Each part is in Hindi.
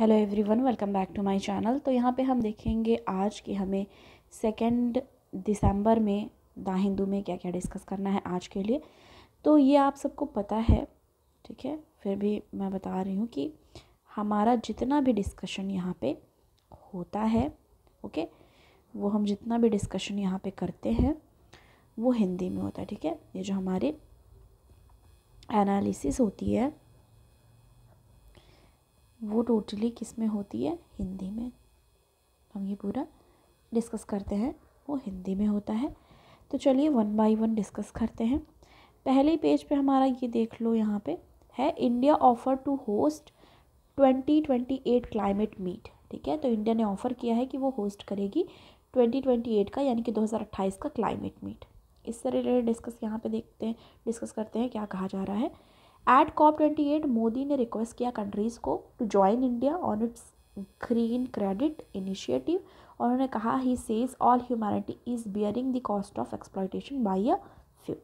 Hello everyone welcome back to my channel तो यहाँ पे हम देखेंगे आज कि हमें सेकेंड दिसंबर में द हिंदू में क्या क्या डिस्कस करना है आज के लिए तो ये आप सबको पता है ठीक है फिर भी मैं बता रही हूँ कि हमारा जितना भी डिस्कशन यहाँ पे होता है ओके वो हम जितना भी डिस्कशन यहाँ पे करते हैं वो हिंदी में होता है ठीक है ये जो हमारी एनालिसिस होती है वो टोटली किस में होती है हिंदी में हम ये पूरा डिस्कस करते हैं वो हिंदी में होता है तो चलिए वन बाय वन डिस्कस करते हैं पहले पेज पे हमारा ये देख लो यहाँ पे है India offer to host twenty twenty eight climate meet ठीक है तो इंडिया ने ऑफ़र किया है कि वो होस्ट करेगी ट्वेंटी ट्वेंटी एट का यानी कि दो हज़ार अट्ठाईस का क्लाइमेट मीट इससे रिलेटेड डिस्कस यहाँ पे देखते हैं डिस्कस करते हैं क्या कहा जा रहा है at COP twenty eight Modi ने रिक्वेस्ट किया कंट्रीज़ को to join India on its green credit initiative और उन्होंने कहा he says all humanity is bearing the cost of exploitation by a few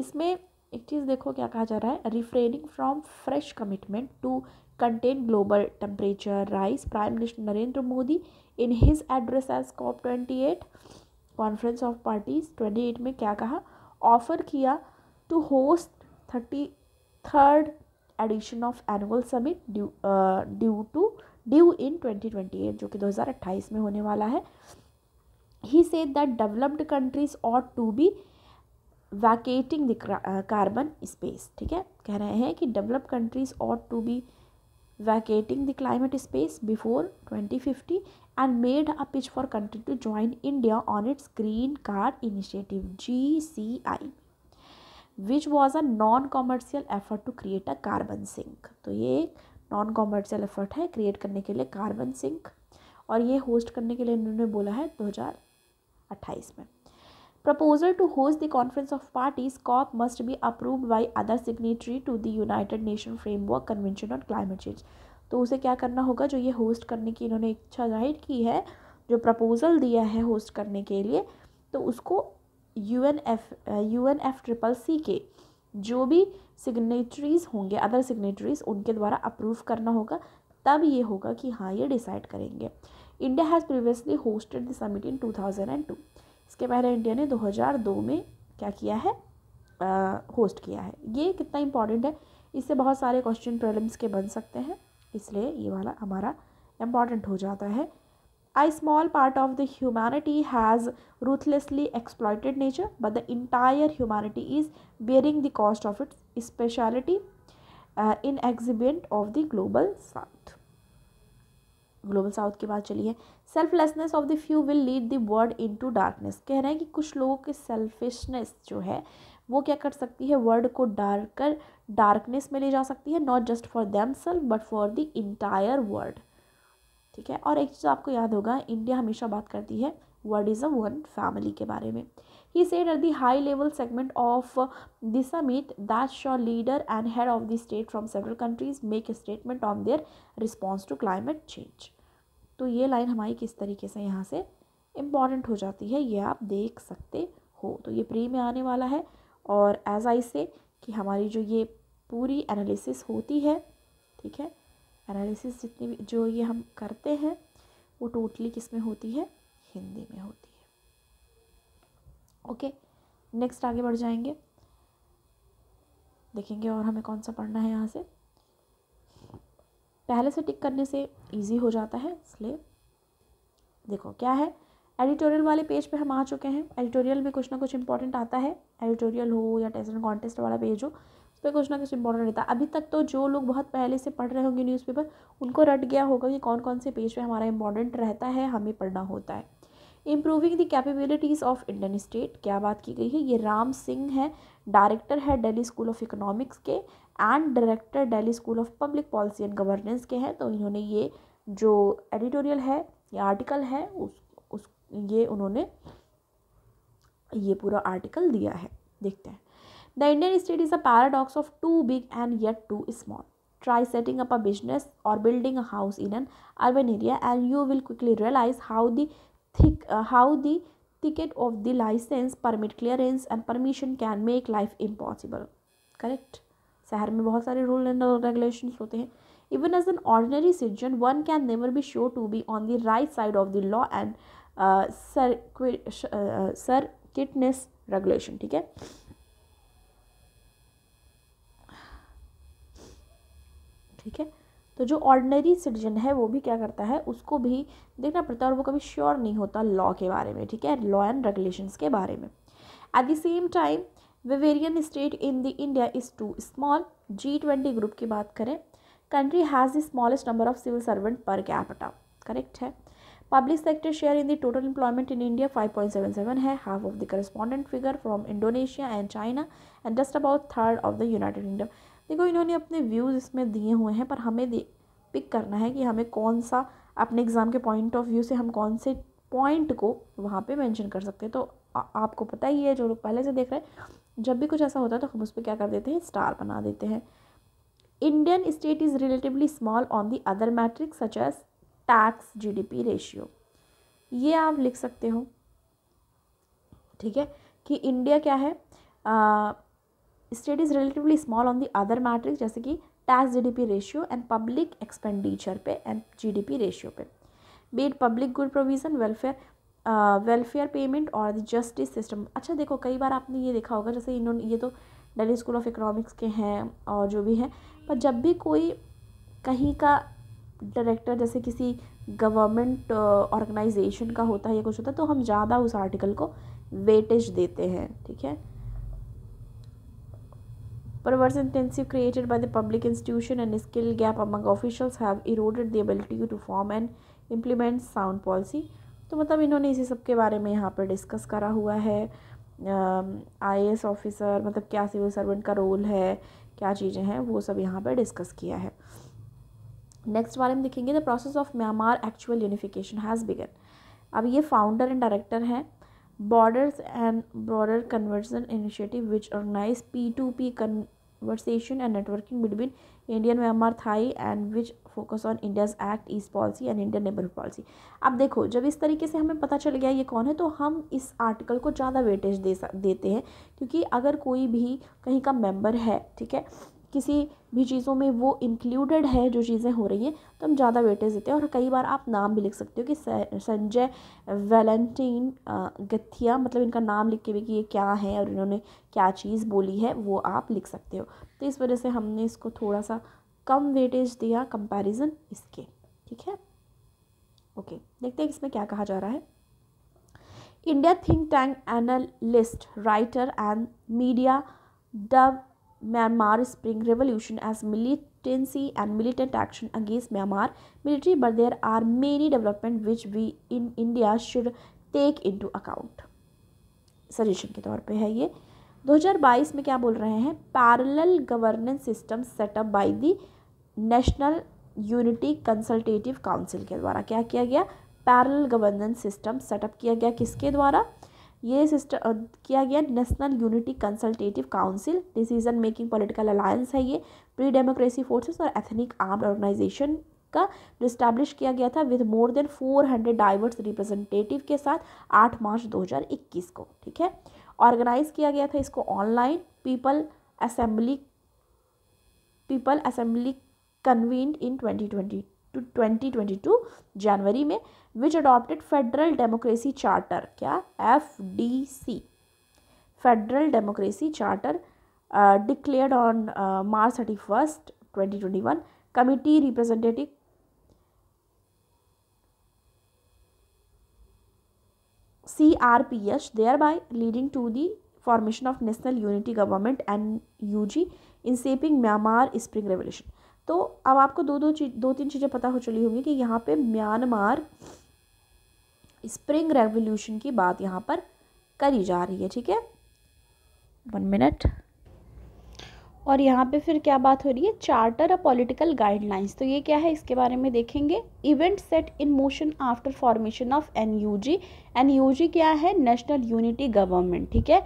इसमें एक चीज़ देखो क्या कहा जा रहा है refraining from fresh commitment to contain global temperature rise prime minister Narendra Modi in his address as COP twenty eight conference of parties twenty eight में क्या कहा ऑफर किया to host thirty third edition of annual summit due to due in 2028 जो कि 2028 में होने वाला है he said that developed countries ought to be vacating the carbon space ठीक है कह रहे हैं कि developed countries ought to be vacating the climate space before twenty fifty and made a pitch for country to country India on its green card initiative G C I which was a non commercial effort to create a carbon sink तो ये एक नॉन कॉमर्शियल एफर्ट है क्रिएट करने के लिए कार्बन सिंक और ये होस्ट करने के लिए इन्होंने बोला है दो हजार अट्ठाईस में proposal to host the conference of parties COP must be approved by other signatory to the United Nation framework convention on climate change तो उसे क्या करना होगा जो ये होस्ट करने की इन्होंने इच्छा जाहिर की है जो प्रपोज़ल दिया है होस्ट करने के लिए तो उसको U N F U N F triple C के जो भी सिग्नेटरीज होंगे अदर सिग्नेटरीज उनके द्वारा अप्रूव करना होगा तब ये होगा कि हाँ ये डिसाइड करेंगे India has previously hosted the summit in 2002 इसके पहले इंडिया ने 2002 में क्या किया है होस्ट uh, किया है ये कितना इंपॉर्टेंट है इससे बहुत सारे क्वेश्चन प्रॉब्लम्स के बन सकते हैं इसलिए ये वाला हमारा इम्पॉर्टेंट हो जाता है a small part of the humanity has ruthlessly exploited nature but the entire humanity is bearing the cost of its speciality uh, in exhibit of the global south global south की बात चली है selflessness of the few will lead the world into darkness कह रहे हैं कि कुछ लोगों की सेल्फिशनेस जो है वो क्या कर सकती है वर्ल्ड को डार्कर डार्कनेस में ले जा सकती है not just for them self but for the entire world ठीक है और एक चीज़ आपको याद होगा इंडिया हमेशा बात करती है world is a one family के बारे में ही said at the high level segment of the summit that sure leader and head of the state from several countries make a statement on their response to climate change तो ये लाइन हमारी किस तरीके से यहाँ से इम्पॉर्टेंट हो जाती है ये आप देख सकते हो तो ये प्री में आने वाला है और एज आई से कि हमारी जो ये पूरी एनालिसिस होती है ठीक है एनालिसिस जितनी भी जो ये हम करते हैं वो टोटली किस में होती है हिंदी में होती है ओके नेक्स्ट आगे बढ़ जाएंगे देखेंगे और हमें कौन सा पढ़ना है यहाँ से पहले से टिक करने से इजी हो जाता है इसलिए देखो क्या है एडिटोरियल वाले पेज पे हम आ चुके हैं एडिटोरियल में कुछ ना कुछ इंपॉर्टेंट आता है एडिटोरियल हो या टेस्ट एंड कॉन्टेस्ट वाला पेज हो पे कुछ ना कुछ इंपॉर्टेंट रहता है अभी तक तो जो लोग बहुत पहले से पढ़ रहे होंगे न्यूज़पेपर उनको रट गया होगा कि कौन कौन से पेज पे हमारा इंपॉर्टेंट रहता है हमें पढ़ना होता है improving the capabilities of Indian state क्या बात की गई है ये राम सिंह है डायरेक्टर है डेली स्कूल ऑफ इकोनॉमिक्स के and director Delhi school of public policy and governance के हैं तो इन्होंने ये जो एडिटोरियल है या आर्टिकल है उस उस ये उन्होंने ये पूरा आर्टिकल दिया है देखते हैं The Indian state is a paradox of too big and yet too small. Try setting up a business or building a house in an urban area, and you will quickly realize how the thick, uh, how the ticket of the license, permit clearance, and permission can make life impossible. Correct? शहर में बहुत सारे रूल एंड रेगुलेशन होते हैं even as an ordinary citizen one can never be sure to be on the right side of the law and uh, uh circuitness regulation ठीक है ठीक है तो जो ऑर्डनरी सिटीजन है वो भी क्या करता है उसको भी देखना पड़ता है और वो कभी श्योर नहीं होता लॉ के बारे में ठीक है लॉ एंड रेगुलेशंस के बारे में at the same time Weberian state in the India is too small G twenty group की बात करें country has the smallest number of civil servant per capita correct है public sector share in the total employment in India 5.77 है half of the correspondent figure from Indonesia and China and just about third of the United Kingdom देखो इन्होंने अपने व्यूज़ इसमें दिए हुए हैं पर हमें दे पिक करना है कि हमें कौन सा अपने एग्ज़ाम के पॉइंट ऑफ व्यू से हम कौन से पॉइंट को वहाँ पे मेंशन कर सकते हैं तो आ, आपको पता ही है जो लोग पहले से देख रहे हैं जब भी कुछ ऐसा होता है तो हम उस पर क्या कर देते हैं स्टार बना देते हैं Indian state is relatively small on the other metric such as tax GDP ratio ये आप लिख सकते हो ठीक है कि इंडिया क्या है state is relatively small on the other metrics जैसे कि tax GDP ratio and public expenditure पे एंड जीडीपी रेशियो पे beat public good provision welfare welfare payment और द जस्टिस सिस्टम अच्छा देखो कई बार आपने ये देखा होगा जैसे इन्होंने ये तो डेली स्कूल ऑफ इकोनॉमिक्स के हैं और जो भी हैं पर जब भी कोई कहीं का डायरेक्टर जैसे किसी गवर्नमेंट ऑर्गेनाइजेशन uh, का होता है या कुछ होता है तो हम ज़्यादा उस आर्टिकल को वेटेज देते हैं ठीक है Perverse intensive created by the public institution and skill gap among officials have eroded the ability to form and implement sound policy. तो मतलब इन्होंने इसी सब के बारे में यहाँ पर डिस्कस करा हुआ है आई एस ऑफिसर मतलब क्या सिविल सर्वेंट का रोल है क्या चीज़ें हैं वो सब यहाँ पर डिस्कस किया है नेक्स्ट बारे में देखेंगे the process of Myanmar actual unification has began अब ये फाउंडर एंड डायरेक्टर हैं borders and border conversion initiative which organise P to P conversation and networking between Indian Myanmar Thai and which focus on India's act east policy and Indian neighbourhood policy अब देखो जब इस तरीके से हमें पता चल गया ये कौन है तो हम इस आर्टिकल को ज़्यादा वेटेज दे देते हैं क्योंकि अगर कोई भी कहीं का मेंबर है ठीक है किसी भी चीज़ों में वो इंक्लूडेड है जो चीज़ें हो रही हैं तो हम ज़्यादा वेटेज देते हैं और कई बार आप नाम भी लिख सकते हो कि संजय वैलेंटीन गथिया मतलब इनका नाम लिख के भी कि ये क्या है और इन्होंने क्या चीज़ बोली है वो आप लिख सकते हो तो इस वजह से हमने इसको थोड़ा सा कम वेटेज दिया कंपेरिजन इसके ठीक है ओके देखते हैं इसमें क्या कहा जा रहा है India think tank analyst writer and media dove Myanmar Spring Revolution as militancy and militant action against Myanmar military, but there are many developments which we in India should take into account. Suggestion के तौर पे है ये 2022 में क्या बोल रहे हैं parallel governance system setup by the national unity consultative council के द्वारा क्या किया गया पैरेलल गवर्नेंस सिस्टम सेटअप किया गया किसके द्वारा ये सिस्टम किया गया national unity consultative council decision making political alliance है ये प्री डेमोक्रेसी फोर्सेस और एथनिक आर्म ऑर्गेनाइजेशन का जो इस्टेब्लिश किया गया था with more than four hundred diverse representative के साथ आठ मार्च दो हज़ार इक्कीस को ठीक है ऑर्गेनाइज किया गया था इसको online people assembly people assembly convene in twenty twenty two जनवरी में which adopted federal democracy charter क्या F D C federal democracy charter declared on March thirty first twenty twenty one committee representative C R P H thereby leading to the formation of national unity government and U G in shaping Myanmar spring revolution तो अब आपको दो दो चीज दो तीन चीज़ें पता हो चली होंगी कि यहाँ पे म्यांमार स्प्रिंग रेवोल्यूशन की बात यहाँ पर करी जा रही है ठीक है वन मिनट और यहाँ पे फिर क्या बात हो रही है चार्टर और पॉलिटिकल गाइडलाइंस तो ये क्या है इसके बारे में देखेंगे event set in motion after formation of N U G N U G क्या है नेशनल यूनिटी गवर्नमेंट ठीक है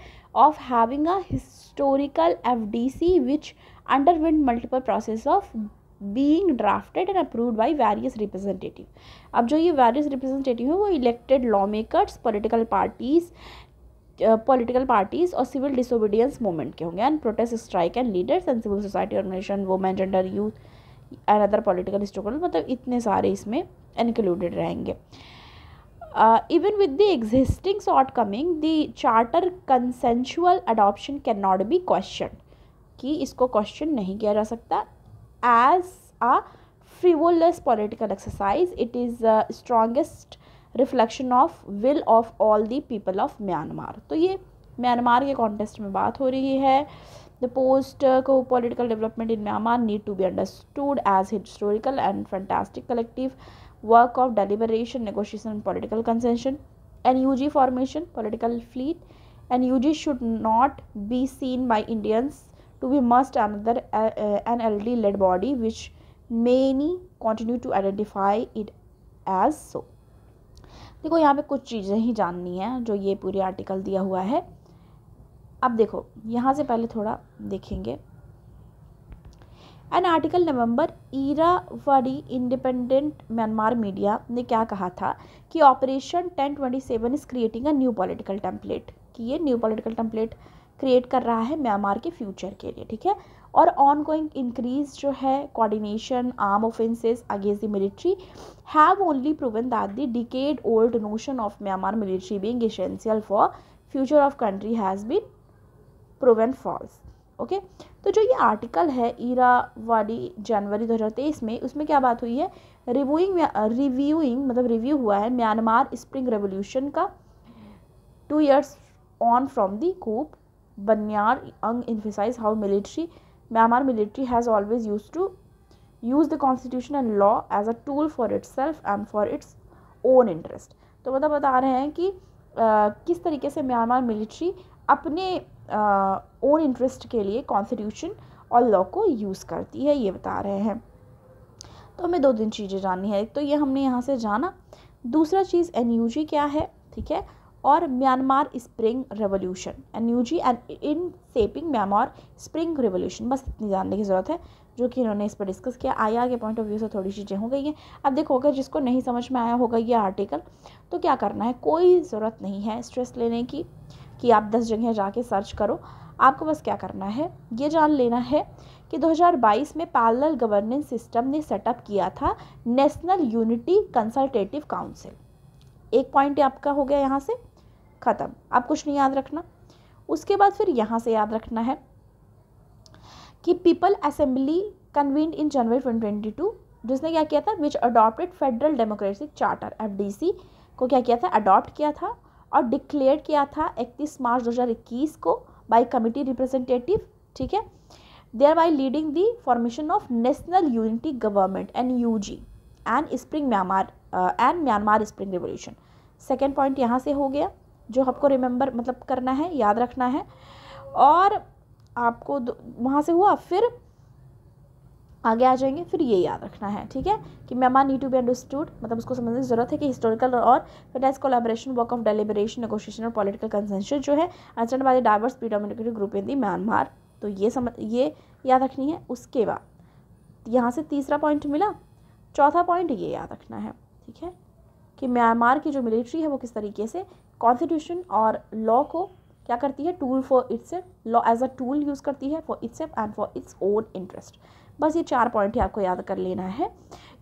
of having a historical F D C which underwent multiple process of being drafted and approved by various representative अब जो ये वेरियस रिप्रेजेंटेटिव है वो elected law makers political parties political parties और सिविल डिसोबीडियंस मूवमेंट के होंगे and protest strike and leaders and civil society organisation women gender youth and other political struggle मतलब इतने सारे इसमें इंक्लूडेड रहेंगे with the existing shortcoming the charter consensual consensual can not be question कि इसको क्वेश्चन नहीं किया जा सकता as a frivolous political exercise it is the strongest reflection of will of all the people of Myanmar तो ये म्यांमार के कॉन्टेस्ट में बात हो रही है the post uh, coup political development in Myanmar need to be understood as historical and fantastic collective work of deliberation negotiation political concession and U G formation political fleet and U G should not be seen by Indians to be must another uh, uh, ld led body which many continue to identify it as so देखो यहाँ पे कुछ चीज़ें ही जाननी है जो ये पूरे आर्टिकल दिया हुआ है अब देखो यहाँ से पहले थोड़ा देखेंगे an article November Irrawaddy independent Myanmar media ने क्या कहा था कि operation seven is creating a new political template कि ये न्यू पॉलिटिकल टेम्पलेट क्रिएट कर रहा है म्यांमार के फ्यूचर के लिए ठीक है और ऑन गोइंग इंक्रीज जो है coordination arm offences against the military have only proven that the decade old notion of Myanmar military being essential for future of country has been proven false okay तो जो ये आर्टिकल है ईरा वाली जनवरी तेईस में उसमें क्या बात हुई है रिव्यूइंग रिव्यूइंग मतलब रिव्यू हुआ है म्यांमार स्प्रिंग रेवोल्यूशन का two years on from the coup Banyar Aung emphasises how military Myanmar military has always use to use the constitution and law as a tool for its self and for its own interest तो मतलब बता रहे हैं कि आ, किस तरीके से म्यांमार मिलिट्री अपने ओन इंटरेस्ट के लिए कॉन्स्टिट्यूशन और लॉ को यूज़ करती है ये बता रहे हैं तो हमें दो तीन चीज़ें जाननी है एक तो ये हमने यहाँ से जाना दूसरा चीज़ एन क्या है ठीक है और Myanmar spring revolution N U G and in shaping Myanmar spring revolution बस इतनी जानने की ज़रूरत है जो कि इन्होंने इस पर डिस्कस किया आया के पॉइंट ऑफ व्यू से थोड़ी चीज़ें हो गई हैं अब देखो अगर जिसको नहीं समझ में आया होगा ये आर्टिकल तो क्या करना है कोई ज़रूरत नहीं है स्ट्रेस लेने की कि आप दस जगह जाके सर्च करो आपको बस क्या करना है ये जान लेना है कि 2022 में पैरेलल गवर्नेंस सिस्टम ने सेटअप किया था नेशनल यूनिटी कंसल्टेटिव काउंसिल एक पॉइंट आपका हो गया यहाँ से ख़त्म आप कुछ नहीं याद रखना उसके बाद फिर यहाँ से याद रखना है कि people assembly convene in January twenty twenty two जिसने क्या किया था which adopted federal democracy charter F को क्या किया था अडॉप्ट किया था और डिक्लेयर किया था इकतीस मार्च 2021 को बाय कमिटी रिप्रेजेंटेटिव ठीक है thereby leading the formation of national unity government N U G and spring Myanmar and Myanmar spring revolution second point यहाँ से हो गया जो आपको रिमेंबर मतलब करना है याद रखना है और आपको वहाँ से हुआ फिर आगे आ जाएंगे फिर ये याद रखना है ठीक है कि Myanmar need to be understood मतलब उसको समझने की जरूरत है कि हिस्टोरिकल और finance collaboration work of deliberation negotiation और पॉलिटिकल कंसेंशन जो है अंचन by diverse predominative group in the Myanmar तो ये समझ ये याद रखनी है उसके बाद यहाँ से तीसरा पॉइंट मिला चौथा पॉइंट ये याद रखना है ठीक है कि म्यांमार की जो मिलिट्री है वो किस तरीके से कॉन्स्टिट्यूशन और लॉ को क्या करती है tool for its law as a tool use करती है for its and for its own interest बस ये चार पॉइंट ही आपको याद कर लेना है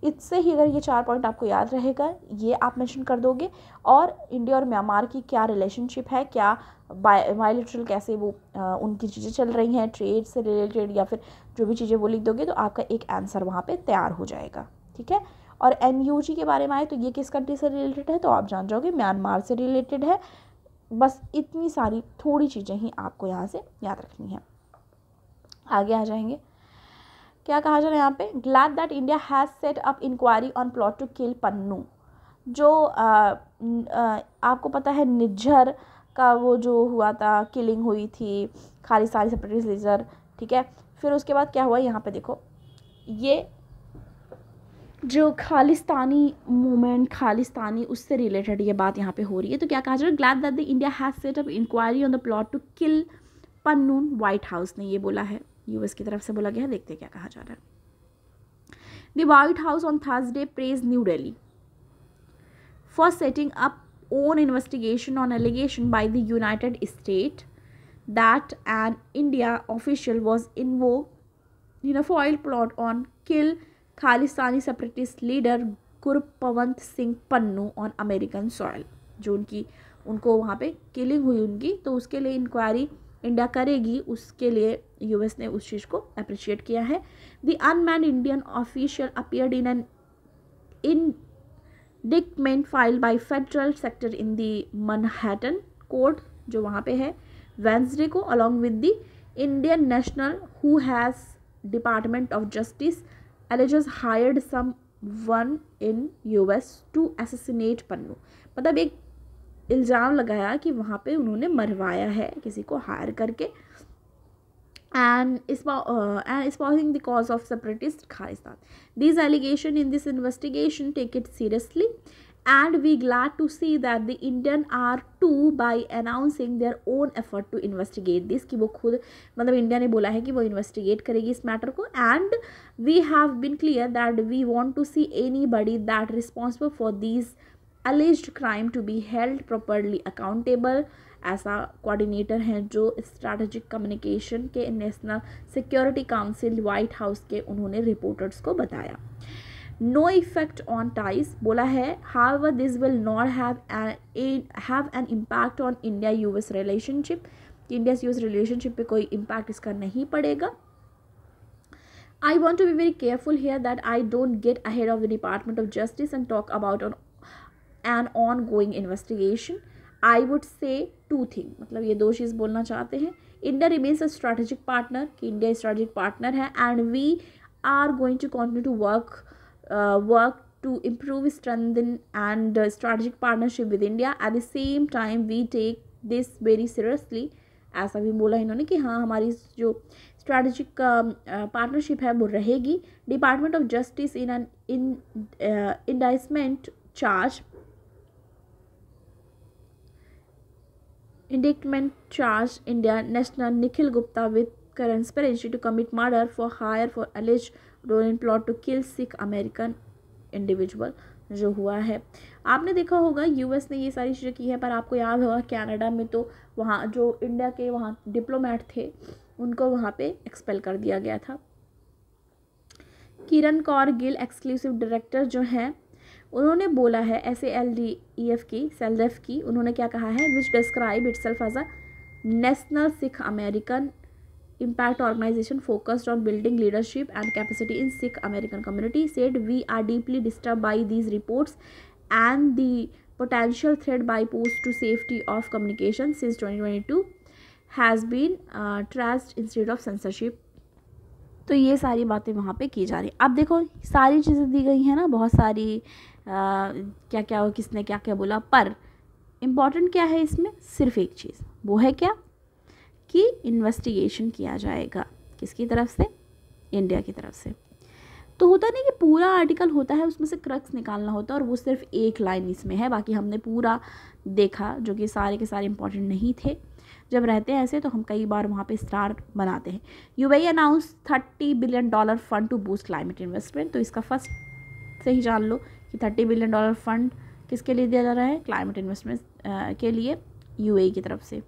इससे ही अगर ये चार पॉइंट आपको याद रहेगा ये आप मेंशन कर दोगे और इंडिया और म्यांमार की क्या रिलेशनशिप है क्या बायोलिट्रल कैसे वो आ, उनकी चीज़ें चल रही हैं ट्रेड से रिलेटेड या फिर जो भी चीज़ें वो लिख दोगे तो आपका एक आंसर वहाँ पर तैयार हो जाएगा ठीक है और एन के बारे में आए तो ये किस कंट्री से रिलेटेड है तो आप जान जाओगे म्यांमार से रिलेटेड है बस इतनी सारी थोड़ी चीज़ें ही आपको यहाँ से याद रखनी है आगे आ जाएंगे क्या कहा जा रहा है यहाँ पे glad that India has set up inquiry on plot to kill Pannun जो आ, आ, आपको पता है निज्जर का वो जो हुआ था किलिंग हुई थी सारी सेपरेटिस्ट लीजर ठीक है फिर उसके बाद क्या हुआ यहाँ पे देखो ये जो खालिस्तानी मूवमेंट खालिस्तानी उससे रिलेटेड ये बात यहाँ पे हो रही है तो क्या कहा जा रहा है glad that the India has set up inquiry on the plot to kill Pannun White House ने ये बोला है यूएस की तरफ से बोला गया है देखते हैं क्या कहा जा रहा है the White House on Thursday praise New Delhi for setting up own investigation on allegation by the United State that and India official was in वो a foil plot on kill Khalistani separatist leader Gurpatwant Singh Pannun on American soil जो उनकी उनको वहाँ पे किलिंग हुई उनकी तो उसके लिए इंक्वायरी इंडिया करेगी उसके लिए यूएस ने उस चीज़ को अप्रिशिएट किया है the unnamed Indian official appeared in an indictment file by federal sector in the Manhattan court जो वहाँ पे है वेंसडे को along with the Indian national who has Department of Justice alleges hired someone in US to assassinate Pannun मतलब एक इल्ज़ाम लगाया कि वहाँ पे उन्होंने मरवाया है किसी को हायर करके and and espousing the cause of separatist Khalistan this allegation in this investigation take it seriously and we glad to see that the Indian are too by announcing their own effort to investigate this ki wo khud matlab india ne bola hai ki wo investigate karegi is matter ko and we have been clear that we want to see anybody that responsible for these alleged crime to be held properly accountable ऐसा कोऑर्डिनेटर हैं जो स्ट्रैटेजिक कम्युनिकेशन के national security council White House के उन्होंने रिपोर्टर्स को बताया नो इफेक्ट ऑन टाइज बोला है how this will not have have an impact on India U S relationship India U S relationship पे कोई इम्पैक्ट इसका नहीं पड़ेगा I want to be very careful that I don't get ahead of the Department of Justice and talk about about an ongoing investigation I would say two thing मतलब ये दो चीज़ बोलना चाहते हैं India remains a strategic partner कि इंडिया स्ट्रैटेजिक पार्टनर है and we are going to continue to work uh, work to improve strengthen and uh, strategic partnership with india at the same time we take this very seriously ऐसा भी बोला इन्होंने कि हाँ हमारी जो स्ट्रैटेजिक पार्टनरशिप है वो रहेगी Department of Justice in an in indictment charge indictment charge India national Nikhil Gupta with conspiracy to commit murder for hire for alleged डोरिन plot to kill Sikh American individual जो हुआ है आपने देखा होगा यूएस ने ये सारी चीज़ें की है पर आपको याद होगा कनाडा में तो वहाँ जो इंडिया के वहाँ डिप्लोमेट थे उनको वहाँ पे एक्सपेल कर दिया गया था किरण कौर गिल एक्सक्लूसिव डायरेक्टर जो हैं उन्होंने बोला है S A L D E F की सेल्डेफ e की उन्होंने क्या कहा है which describe it as a national Sikh American impact organization focused on building leadership and capacity in sikh american community said we are deeply disturbed by these reports and the potential threat by posed to safety of communication since 2022 has been uh, trust instead of censorship तो ये सारी बातें वहाँ पे की जा रही अब देखो सारी चीज़ें दी गई हैं ना बहुत सारी आ, क्या क्या हो किसने क्या क्या बोला पर इम्पॉर्टेंट क्या है इसमें सिर्फ एक चीज़ वो है क्या कि इन्वेस्टिगेशन किया जाएगा किसकी तरफ से इंडिया की तरफ से तो होता नहीं कि पूरा आर्टिकल होता है उसमें से क्रक्स निकालना होता है और वो सिर्फ एक लाइन इसमें है बाकी हमने पूरा देखा जो कि सारे के सारे इंपॉर्टेंट नहीं थे जब रहते हैं ऐसे तो हम कई बार वहाँ पे स्टार बनाते हैं यू वही announce thirty billion dollar fund to boost climate investment तो इसका फर्स्ट से ही जान लो कि थर्टी बिलियन डॉलर फंड किसके लिए दिया जा रहा है क्लाइमेट इन्वेस्टमेंट के लिए यू की तरफ से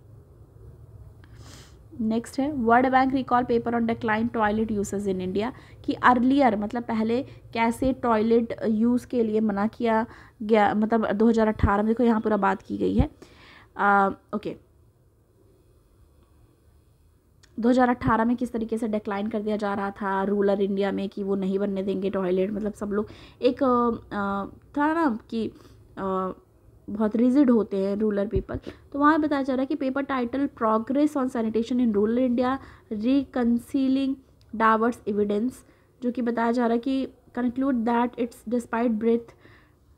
नेक्स्ट है world bank recall paper on decline toilet usage in India कि अर्लियर मतलब पहले कैसे टॉयलेट यूज़ के लिए मना किया गया मतलब 2018 में देखो यहाँ पूरा बात की गई है ओके okay. 2018 में किस तरीके से डिक्लाइन कर दिया जा रहा था रूरल इंडिया में कि वो नहीं बनने देंगे टॉयलेट मतलब सब लोग एक आ, था ना कि आ, बहुत रिजिड होते हैं रूरल पीपल तो वहाँ बताया जा रहा है कि paper title progress on sanitation in rural India reconciling diverse evidence जो कि बताया जा रहा है कि conclude that it's despite 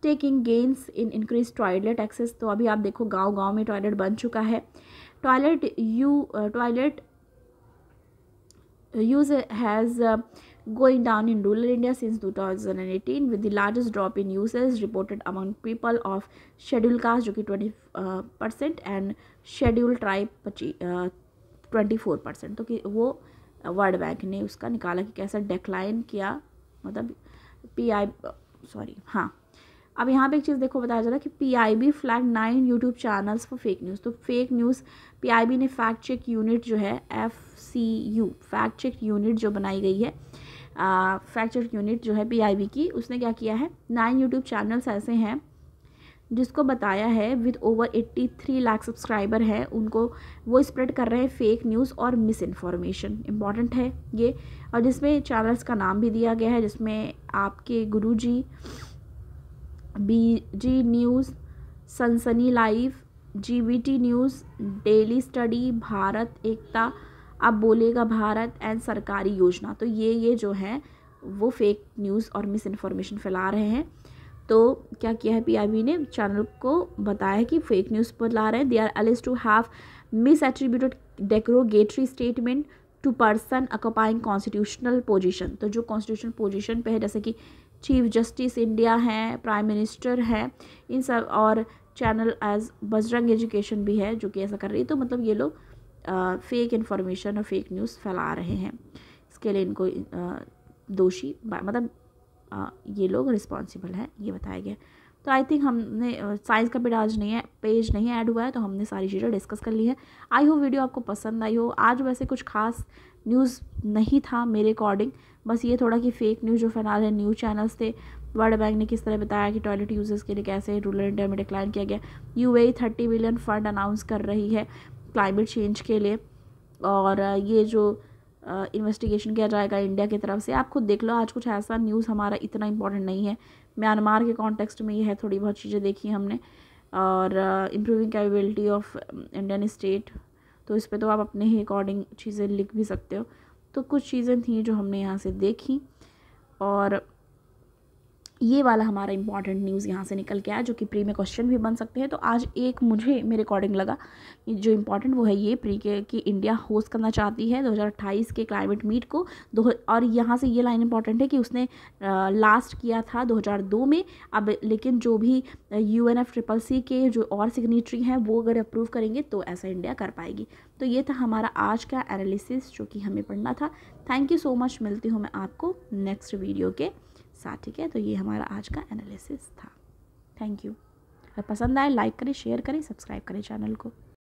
breathtaking gains in increase toilet access तो अभी आप देखो गांव गांव में टॉयलेट बन चुका है toilet you toilet use has going down in rural India since 2018 with the largest drop in usage reported among people of scheduled caste जो कि 20 परसेंट एंड शेड्यूल ट्राइब पची ट्वेंटी फोर परसेंट तो कि वो वर्ल्ड बैंक ने उसका निकाला कि कैसा डेक्लाइन किया मतलब पी आई सॉरी हाँ अब यहाँ पे एक चीज़ देखो बताया जा रहा है कि P I B flag nine YouTube channels for fake news तो fake news P I B ने फैक्ट चेक यूनिट जो है F C U fact check unit जो बनाई गई है फ्रैक्चर यूनिट जो है पीआईबी की उसने क्या किया है नाइन यूट्यूब चैनल्स ऐसे हैं जिसको बताया है with over eighty three lakh subscriber है उनको वो स्प्रेड कर रहे हैं फेक न्यूज़ और मिस इन्फॉर्मेशन इम्पॉर्टेंट है ये और जिसमें चैनल्स का नाम भी दिया गया है जिसमें Aapke Guru ji B G news Sansani live G news daily study Bharat Ekta Ab Bolega Bharat and सरकारी योजना तो ये ये जो है वो फेक न्यूज़ और मिस इन्फॉर्मेशन फैला रहे हैं तो क्या किया है पीआईबी ने चैनल को बताया कि फेक न्यूज़ फैला रहे हैं they are alleged to have misattributed derogatory statement to person occupying constitutional position तो जो कॉन्स्टिट्यूशनल पोजिशन पर है जैसे कि चीफ जस्टिस इंडिया है प्राइम मिनिस्टर है इन सब और चैनल एज बजरंग एजुकेशन भी है जो कि ऐसा कर रही है तो मतलब ये लोग फेक इन्फॉर्मेशन और फेक न्यूज़ फैला रहे हैं इसके लिए इनको दोषी मतलब ये लोग रिस्पॉन्सिबल हैं ये बताया गया तो आई थिंक हमने साइंस का पेड आज नहीं है पेज नहीं ऐड हुआ है तो हमने सारी चीज़ें डिस्कस कर ली है आई होप वीडियो आपको पसंद आई हो आज वैसे कुछ खास न्यूज़ नहीं था मेरे अकॉर्डिंग बस ये थोड़ा कि फेक न्यूज़ जो फैला रहे न्यूज़ चैनल्स थे वर्ल्ड बैंक ने किस तरह बताया कि टॉयलेट यूज़र्स के लिए कैसे रूरल इंडिया में डिक्लाइन किया गया U A thirty billion fund announce कर रही है क्लाइमेट चेंज के लिए और ये जो इन्वेस्टिगेशन किया जाएगा इंडिया की तरफ से आप खुद देख लो आज कुछ ऐसा न्यूज़ हमारा इतना इम्पोर्टेंट नहीं है म्यांमार के कॉन्टेक्स्ट में ये है थोड़ी बहुत चीज़ें देखी हमने और improving capability of Indian state तो इस पर तो आप अपने ही अकॉर्डिंग चीज़ें लिख भी सकते हो तो कुछ चीज़ें थी जो हमने यहाँ से देखी और ये वाला हमारा इंपॉर्टेंट न्यूज़ यहाँ से निकल के आया जो कि प्री में क्वेश्चन भी बन सकते हैं तो आज एक मुझे मेरे अकॉर्डिंग लगा जो इम्पॉर्टेंट वो है ये प्री के कि इंडिया होस्ट करना चाहती है 2028 के क्लाइमेट मीट को दो और यहाँ से ये लाइन इंपॉर्टेंट है कि उसने आ, लास्ट किया था 2002 में अब लेकिन जो भी U N F triple C के जो और सिग्नेटरी हैं वो अगर अप्रूव करेंगे तो ऐसा इंडिया कर पाएगी तो ये था हमारा आज का एनालिसिस जो कि हमें पढ़ना था थैंक यू सो मच मिलती हूँ मैं आपको नेक्स्ट वीडियो के साथ ठीक है तो ये हमारा आज का एनालिसिस था थैंक यू अगर पसंद आए लाइक करें शेयर करें सब्सक्राइब करें चैनल को